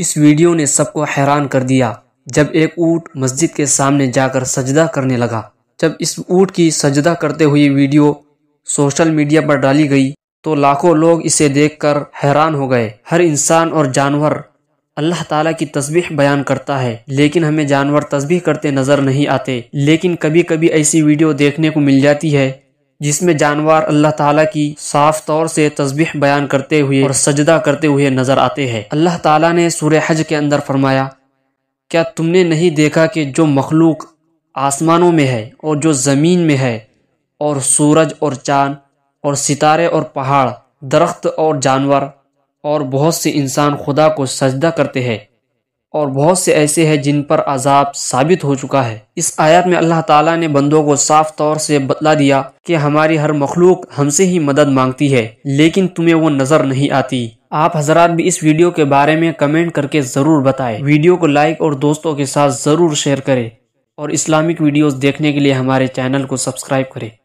इस वीडियो ने सबको हैरान कर दिया जब एक ऊँट मस्जिद के सामने जाकर सजदा करने लगा जब इस ऊँट की सजदा करते हुए वीडियो सोशल मीडिया पर डाली गई तो लाखों लोग इसे देखकर हैरान हो गए हर इंसान और जानवर अल्लाह ताला की तस्बीह बयान करता है लेकिन हमें जानवर तस्बीह करते नज़र नहीं आते लेकिन कभी कभी ऐसी वीडियो देखने को मिल जाती है जिसमें जानवर अल्लाह ताला की साफ तौर से तस्बीह बयान करते हुए और सजदा करते हुए नज़र आते हैं अल्लाह ताला ने सूर्य हज के अंदर फरमाया क्या तुमने नहीं देखा कि जो मखलूक आसमानों में है और जो ज़मीन में है और सूरज और चाँद और सितारे और पहाड़ दरख्त और जानवर और बहुत से इंसान खुदा को सजदा करते हैं और बहुत से ऐसे हैं जिन पर अजाब साबित हो चुका है इस आयत में अल्लाह ताला ने बंदों को साफ तौर से बतला दिया कि हमारी हर मखलूक हमसे ही मदद मांगती है लेकिन तुम्हें वो नज़र नहीं आती आप हजरात भी इस वीडियो के बारे में कमेंट करके ज़रूर बताएं वीडियो को लाइक और दोस्तों के साथ ज़रूर शेयर करें और इस्लामिक वीडियो देखने के लिए हमारे चैनल को सब्सक्राइब करे